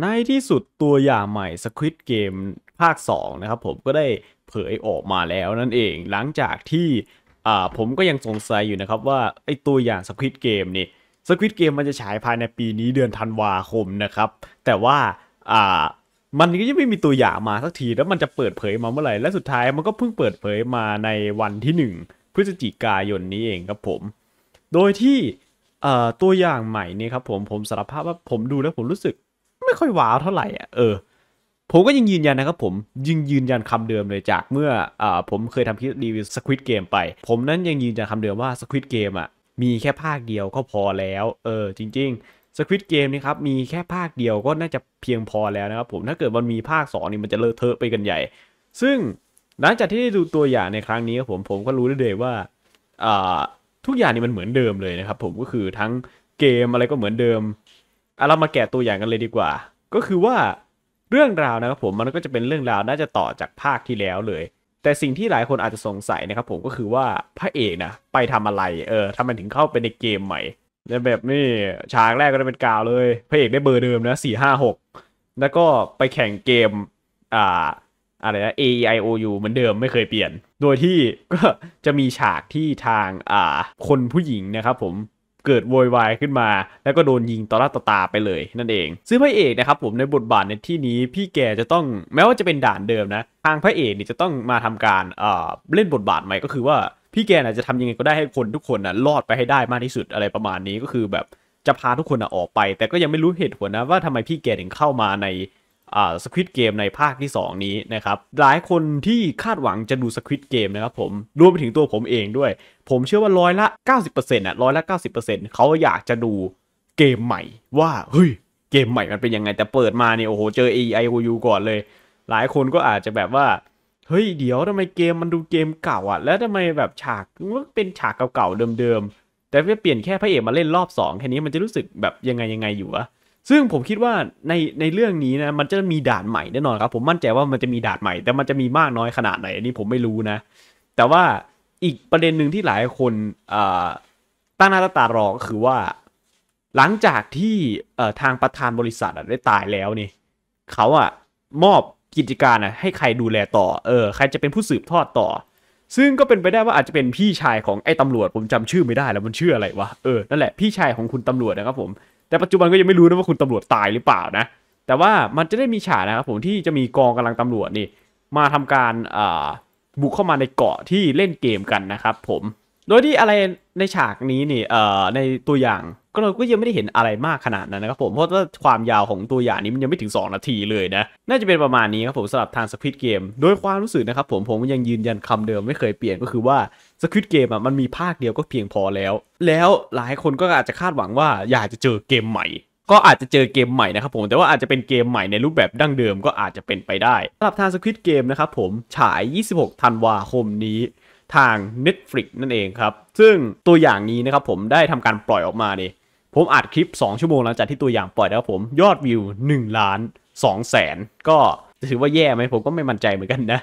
ในที่สุดตัวอย่างใหม่ Squid Game ภาค 2 นะครับ ผมก็ได้เผยออกมาแล้วนั่นเองหลังจากที่ผมก็ยังสงสัยอยู่นะครับว่าไอตัวอย่าง Squid Game นี่ Squid Game มันจะฉายภายในปีนี้เดือนธันวาคมนะครับ แต่ว่ามันก็ยังไม่มีตัวอย่างมาสักที แล้วมันจะเปิดเผยมาเมื่อไหร่ และสุดท้ายมันก็เพิ่งเปิดเผยมาในวันที่ 1 พฤศจิกายนนี้เองครับผมโดยที่ตัวอย่างใหม่นี่ครับผมผมสารภาพว่าผมดูแล้วผมรู้สึกไม่ค่อยว้าวเท่าไหร่อ่ะเออผมก็ยังยืนยันนะครับผมยิงยืนยันคำเดิมเลยจากเมื่ออผมเคยทำคลิปรีวิวสควิตเกมไปผมนั้นยังยืนยันคำเดิมว่าสควิตเกมอ่ะมีแค่ภาคเดียวก็พอแล้ว เออจริงๆสควิตเกมนี่ครับมีแค่ภาคเดียวก็น่าจะเพียงพอแล้วนะครับผมถ้าเกิดมันมีภาค2นี่มันจะเลอะเทอะไปกันใหญ่ ซึ่งหลังจากที่ได้ดูตัวอย่างในครั้งนี้ครับผมผมก็รู้ได้เลยว่าทุกอย่างนี่มันเหมือนเดิมเลยนะครับผมก็คือทั้งเกมอะไรก็เหมือนเดิมอะเรามาแกะตัวอย่างกันเลยดีกว่า ก็คือว่าเรื่องราวนะครับผมมันก็จะเป็นเรื่องราวน่าจะต่อจากภาคที่แล้วเลย แต่สิ่งที่หลายคนอาจจะสงสัยนะครับผมก็คือว่าพระเอกนะไปทำอะไร เออทำไมถึงเข้าไปในเกมใหม่แบบนี่ฉากแรกก็จะเป็นกาวเลยพระเอกได้เบอร์เดิมนะสี่ห้าหกแล้วก็ไปแข่งเกมอ่า อะไรนะ A E I O U เหมือนเดิมไม่เคยเปลี่ยน โดยที่ก็จะมีฉากที่ทางอ่าคนผู้หญิงนะครับผมเกิดโวยวายขึ้นมาแล้วก็โดนยิงต่อหน้าต่อตาไปเลยนั่นเองซึ่งพระเอกนะครับผมในบทบาทในที่นี้พี่แกจะต้องแม้ว่าจะเป็นด่านเดิมนะทางพระเอกนี่จะต้องมาทำการเอ่อเล่นบทบาทใหม่ ก็คือว่า พี่แกนะจะทำยังไงก็ได้ให้คนทุกคนนะรอดไปให้ได้มากที่สุดอะไรประมาณนี้ก็คือ แบบจะพาทุกคนะออกไป แต่ก็ยังไม่รู้เหตุผลนะว่าทำไมพี่แกถึงเข้ามาในสควิตเกมในภาคที่ 2 นี้นะครับ หลายคนที่คาดหวังจะดูสควิตเกมนะครับผมรวมไปถึงตัวผมเองด้วย ผมเชื่อว่าร้อยละ 90%อนะ่ะร้อยละ 90%เขาอยากจะดูเกมใหม่ ว่า เฮ้ย เกมใหม่มันเป็นยังไงแต่เปิดมาเนี่ยโอ้โห เจอ AI OU ก่อนเลย หลายคนก็อาจจะแบบว่าเฮ้ยเดี๋ยวทำไมเกมมันดูเกมเก่าอะ่ะ แล้วทำไมแบบฉากมันเป็นฉากเก่าๆเดิมๆแต่เพื่อเปลี่ยนแค่พระเอกมาเล่นรอบ2แค่นี้มันจะรู้สึกแบบยังไงยังไงอยู่วะซึ่งผมคิดว่าในในเรื่องนี้นะมันจะมีด่านใหม่แน่นอนครับ ผมมั่นใจว่ามันจะมีด่านใหม่แต่มันจะมีมากน้อยขนาดไหนอันนี้ผมไม่รู้นะ แต่ว่าอีกประเด็นหนึ่งที่หลายคนตั้งหน้าตารอก็คือว่า หลังจากที่ทางประธานบริษัทได้ตายแล้วนี่เขาอะมอบกิจการอะให้ใครดูแลต่อเออใครจะเป็นผู้สืบทอดต่อ ซึ่งก็เป็นไปได้ว่าอาจจะเป็นพี่ชายของไอ้ตำรวจ ผมจำชื่อไม่ได้แล้วมันชื่ออะไรวะเออนั่นแหละพี่ชายของคุณตำรวจนะครับ ผมแต่ปัจจุบันก็ยังไม่รู้นะว่าคุณตำรวจตายหรือเปล่านะแต่ว่ามันจะได้มีฉากนะครับผมที่จะมีกองกำลังตำรวจนี่ มาทำการบุกเข้ามาในเกาะที่เล่นเกมกันนะครับ ผมโดยที่อะไรในฉากนี้นี่เอ่อในตัวอย่างก็เราก็ยังไม่ได้เห็นอะไรมากขนาดนั้นนะครับ ผมเพราะว่าความยาวของตัวอย่างนี้มันยังไม่ถึง 2 นาทีเลยนะ น่าจะเป็นประมาณนี้ครับผมสำหรับทางสควิตเกมโดยความรู้สึกนะครับผมผมยังยืนยันคำเดิมไม่เคยเปลี่ยนก็คือว่าสควิตเกมอ่ะมันมีภาคเดียวก็เพียงพอแล้ว แล้วหลายคนก็อาจจะคาดหวังว่าอยากจะเจอเกมใหม่ ก็อาจจะเจอเกมใหม่นะครับผมแต่ว่าอาจจะเป็นเกมใหม่ในรูปแบบดั้งเดิมก็อาจจะเป็นไปได้สำหรับทางสควิตเกมนะครับผมฉาย 26ธันวาคมนี้ทาง Netflix นั่นเองครับ ซึ่งตัวอย่างนี้นะครับผมได้ทำการปล่อยออกมาเนี่ยผมอัดคลิป 2 ชั่วโมงหลังจากที่ตัวอย่างปล่อยแล้วผมยอดวิว1 ล้าน2แสนก็ถือว่าแย่ไหมผมก็ไม่มั่นใจเหมือนกันนะ